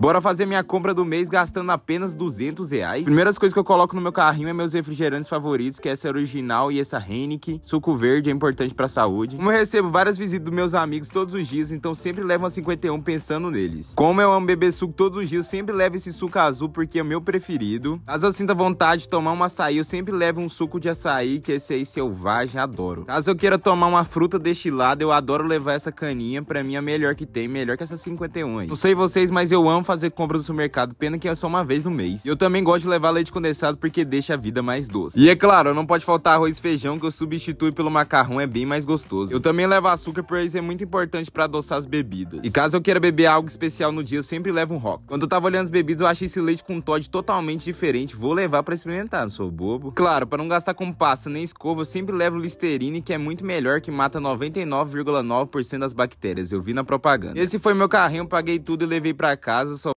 Bora fazer minha compra do mês gastando apenas 200 reais. Primeiras coisas que eu coloco no meu carrinho é meus refrigerantes favoritos, que é essa original e essa Heineken. Suco verde é importante pra saúde. Como eu recebo várias visitas dos meus amigos todos os dias, então sempre levo uma 51 pensando neles. Como eu amo beber suco todos os dias, sempre levo esse suco azul porque é o meu preferido. Caso eu sinta vontade de tomar um açaí, eu sempre levo um suco de açaí, que esse aí selvagem, adoro. Caso eu queira tomar uma fruta destilada, eu adoro levar essa caninha. Pra mim é melhor que tem, melhor que essa 51 aí. Não sei vocês, mas eu amo fazer compras no supermercado, pena que é só uma vez no mês. E eu também gosto de levar leite condensado porque deixa a vida mais doce. E é claro, não pode faltar arroz e feijão que eu substituo pelo macarrão, é bem mais gostoso. Eu também levo açúcar, porque é muito importante para adoçar as bebidas. E caso eu queira beber algo especial no dia, eu sempre levo um rock. Quando eu tava olhando as bebidas, eu achei esse leite com Todd totalmente diferente, vou levar para experimentar, não sou bobo. Claro, para não gastar com pasta nem escova, eu sempre levo Listerine, que é muito melhor, que mata 99,9% das bactérias, eu vi na propaganda. Esse foi meu carrinho, paguei tudo e levei para casa,